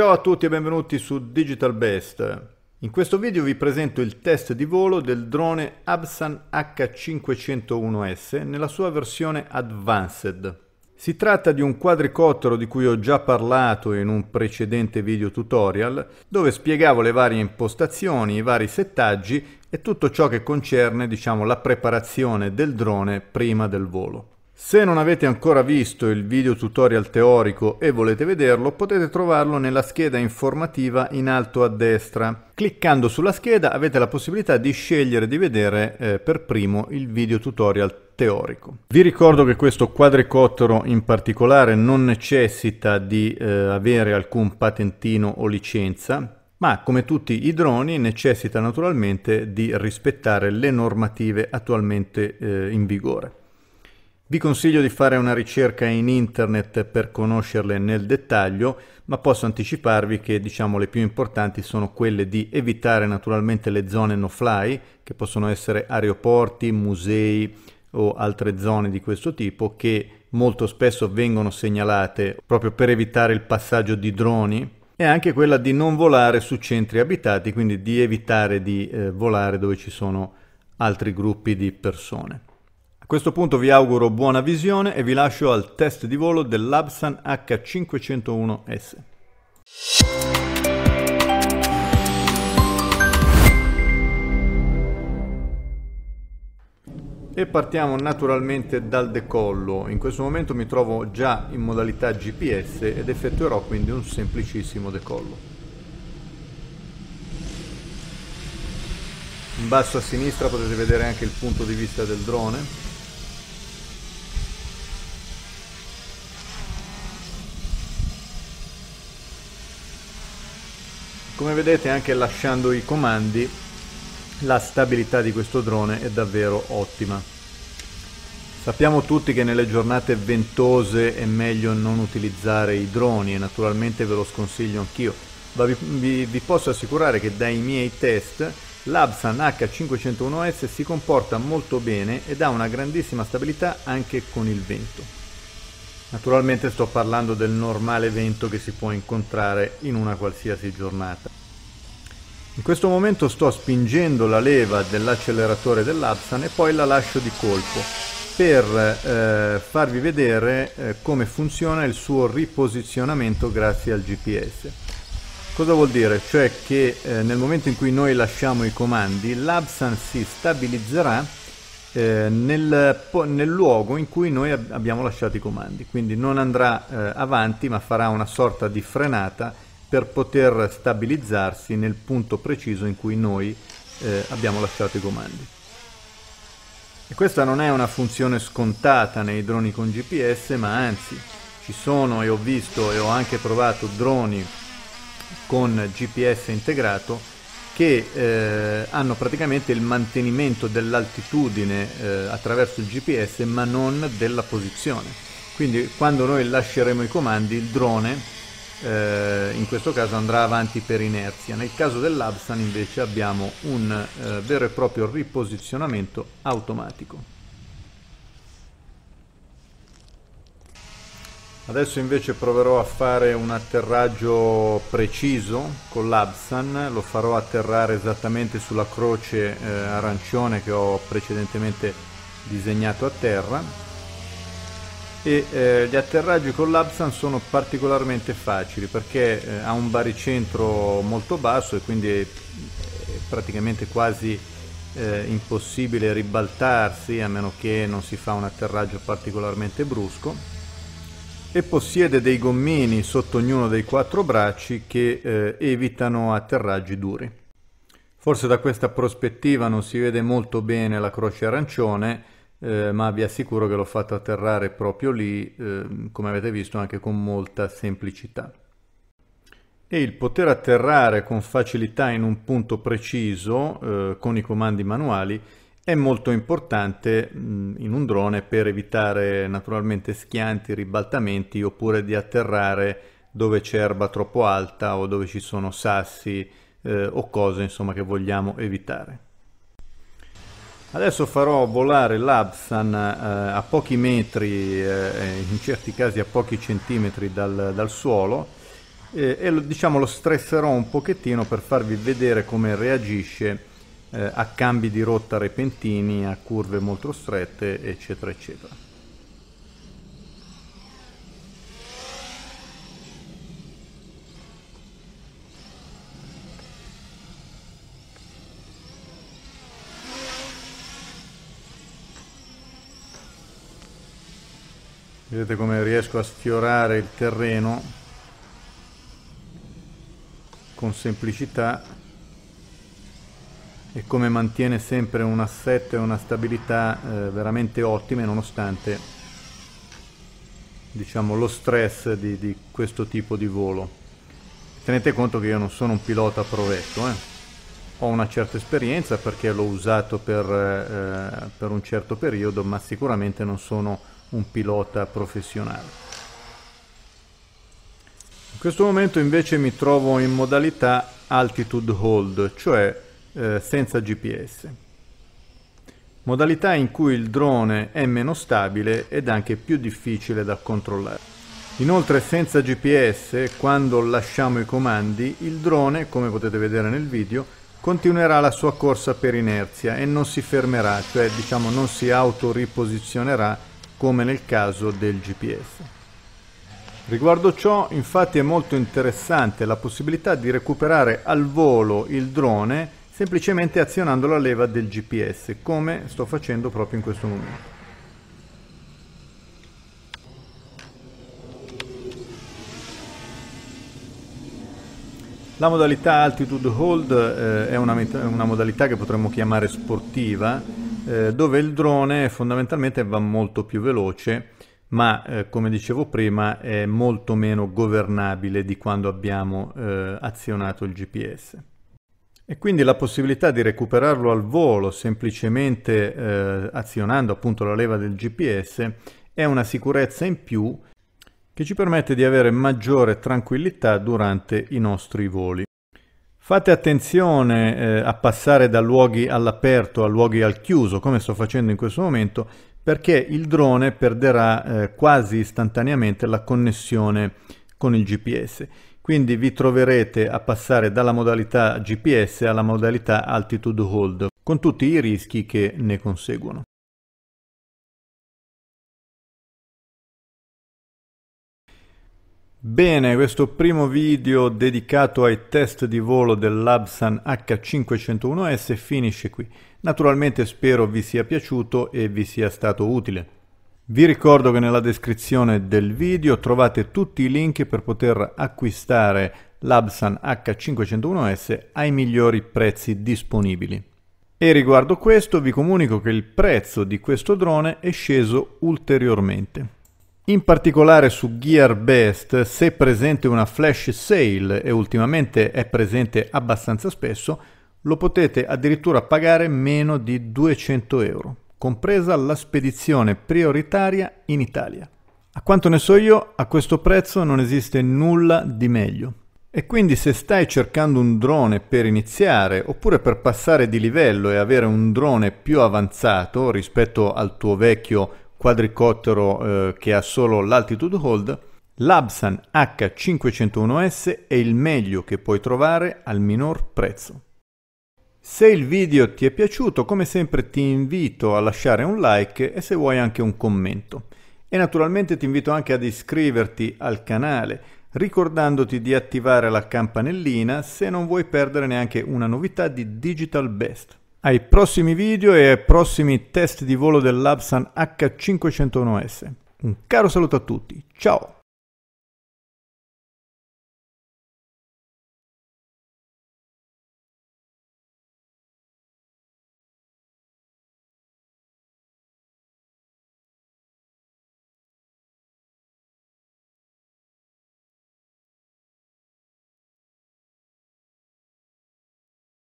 Ciao a tutti e benvenuti su Digital Best. In questo video vi presento il test di volo del drone Absan H501S nella sua versione Advanced. Si tratta di un quadricottero di cui ho già parlato in un precedente video tutorial dove spiegavo le varie impostazioni, i vari settaggi e tutto ciò che concerne diciamo, la preparazione del drone prima del volo. Se non avete ancora visto il video tutorial teorico e volete vederlo, potete trovarlo nella scheda informativa in alto a destra. Cliccando sulla scheda avete la possibilità di scegliere di vedere eh, per primo il video tutorial teorico. Vi ricordo che questo quadricottero in particolare non necessita di eh, avere alcun patentino o licenza, ma come tutti i droni necessita naturalmente di rispettare le normative attualmente eh, in vigore. Vi consiglio di fare una ricerca in internet per conoscerle nel dettaglio, ma posso anticiparvi che diciamo le più importanti sono quelle di evitare naturalmente le zone no fly, che possono essere aeroporti, musei o altre zone di questo tipo che molto spesso vengono segnalate proprio per evitare il passaggio di droni e anche quella di non volare su centri abitati, quindi di evitare di eh, volare dove ci sono altri gruppi di persone questo punto vi auguro buona visione e vi lascio al test di volo dell'Absan H501S. E partiamo naturalmente dal decollo. In questo momento mi trovo già in modalità GPS ed effettuerò quindi un semplicissimo decollo. In basso a sinistra potete vedere anche il punto di vista del drone Come vedete anche lasciando i comandi la stabilità di questo drone è davvero ottima. Sappiamo tutti che nelle giornate ventose è meglio non utilizzare i droni e naturalmente ve lo sconsiglio anch'io, ma vi, vi, vi posso assicurare che dai miei test l'Absan H501S si comporta molto bene ed ha una grandissima stabilità anche con il vento. Naturalmente sto parlando del normale vento che si può incontrare in una qualsiasi giornata. In questo momento sto spingendo la leva dell'acceleratore dell'Apsan e poi la lascio di colpo per eh, farvi vedere eh, come funziona il suo riposizionamento grazie al GPS. Cosa vuol dire? Cioè che eh, nel momento in cui noi lasciamo i comandi, l'Apsan si stabilizzerà eh, nel, nel, luogo in cui noi ab abbiamo lasciato i comandi, quindi non andrà eh, avanti ma farà una sorta di frenata per poter stabilizzarsi nel punto preciso in cui noi eh, abbiamo lasciato i comandi. E questa non è una funzione scontata nei droni con GPS, ma anzi ci sono e ho visto e ho anche provato droni con GPS integrato che eh, hanno praticamente il mantenimento dell'altitudine eh, attraverso il GPS ma non della posizione. Quindi quando noi lasceremo i comandi il drone eh, in questo caso andrà avanti per inerzia. Nel caso dell'Abstan invece abbiamo un eh, vero e proprio riposizionamento automatico. Adesso invece proverò a fare un atterraggio preciso con l'Absan, lo farò atterrare esattamente sulla croce eh, arancione che ho precedentemente disegnato a terra e eh, gli atterraggi con l'Absan sono particolarmente facili perché eh, ha un baricentro molto basso e quindi è, praticamente quasi eh, impossibile ribaltarsi a meno che non si fa un atterraggio particolarmente brusco e possiede dei gommini sotto ognuno dei quattro bracci che eh, evitano atterraggi duri. Forse da questa prospettiva non si vede molto bene la croce arancione, eh, ma vi assicuro che l'ho fatto atterrare proprio lì, eh, come avete visto, anche con molta semplicità. E il poter atterrare con facilità in un punto preciso eh, con i comandi manuali è molto importante mh, in un drone per evitare naturalmente schianti, ribaltamenti oppure di atterrare dove c'è erba troppo alta o dove ci sono sassi eh, o cose insomma che vogliamo evitare. Adesso farò volare l'Absan eh, a pochi metri, eh, in certi casi a pochi centimetri dal, dal suolo eh, e lo, diciamo, lo stresserò un pochettino per farvi vedere come reagisce eh, a cambi di rotta repentini, a curve molto strette eccetera eccetera. vedete come riesco a sfiorare il terreno con semplicità e come mantiene sempre un assetto e una stabilità eh, veramente ottime nonostante diciamo lo stress di, di, questo tipo di volo tenete conto che io non sono un pilota provetto eh. ho una certa esperienza perché l'ho usato per, eh, per un certo periodo ma sicuramente non sono un pilota professionale. In questo momento invece mi trovo in modalità altitude hold, cioè eh, senza GPS. Modalità in cui il drone è meno stabile ed anche più difficile da controllare. Inoltre senza GPS, quando lasciamo i comandi, il drone, come potete vedere nel video, continuerà la sua corsa per inerzia e non si fermerà, cioè diciamo non si autoriposizionerà come nel caso del GPS. Riguardo ciò, infatti, è molto interessante la possibilità di recuperare al volo il drone semplicemente azionando la leva del GPS, come sto facendo proprio in questo momento. La modalità Altitude Hold eh, è una, una modalità che potremmo chiamare sportiva, eh, dove il drone fondamentalmente va molto più veloce ma eh, come dicevo prima è molto meno governabile di quando abbiamo eh, azionato il GPS. E quindi la possibilità di recuperarlo al volo semplicemente eh, azionando appunto la leva del GPS è una sicurezza in più che ci permette di avere maggiore tranquillità durante i nostri voli. Fate attenzione eh, a passare da luoghi all'aperto a luoghi al chiuso, come sto facendo in questo momento, perché il drone perderà eh, quasi istantaneamente la connessione con il GPS. Quindi vi troverete a passare dalla modalità GPS alla modalità altitude hold, con tutti i rischi che ne conseguono. Bene, questo primo video dedicato ai test di volo dell'Absan H501S finisce qui. Naturalmente spero vi sia piaciuto e vi sia stato utile. Vi ricordo che nella descrizione del video trovate tutti i link per poter acquistare l'Absan H501S ai migliori prezzi disponibili. E riguardo questo vi comunico che il prezzo di questo drone è sceso ulteriormente. In particolare su Gear Best, se presente una flash sale e ultimamente è presente abbastanza spesso, lo potete addirittura pagare meno di 200 euro, compresa la spedizione prioritaria in Italia. A quanto ne so io, a questo prezzo non esiste nulla di meglio. E quindi se stai cercando un drone per iniziare oppure per passare di livello e avere un drone più avanzato rispetto al tuo vecchio quadricottero eh, che ha solo l'altitude hold, l'Absan H501S è il meglio che puoi trovare al minor prezzo. Se il video ti è piaciuto, come sempre ti invito a lasciare un like e se vuoi anche un commento. E naturalmente ti invito anche ad iscriverti al canale, ricordandoti di attivare la campanellina se non vuoi perdere neanche una novità di Digital Best ai prossimi video e ai prossimi test di volo dell'Absan H501S. Un caro saluto a tutti, ciao!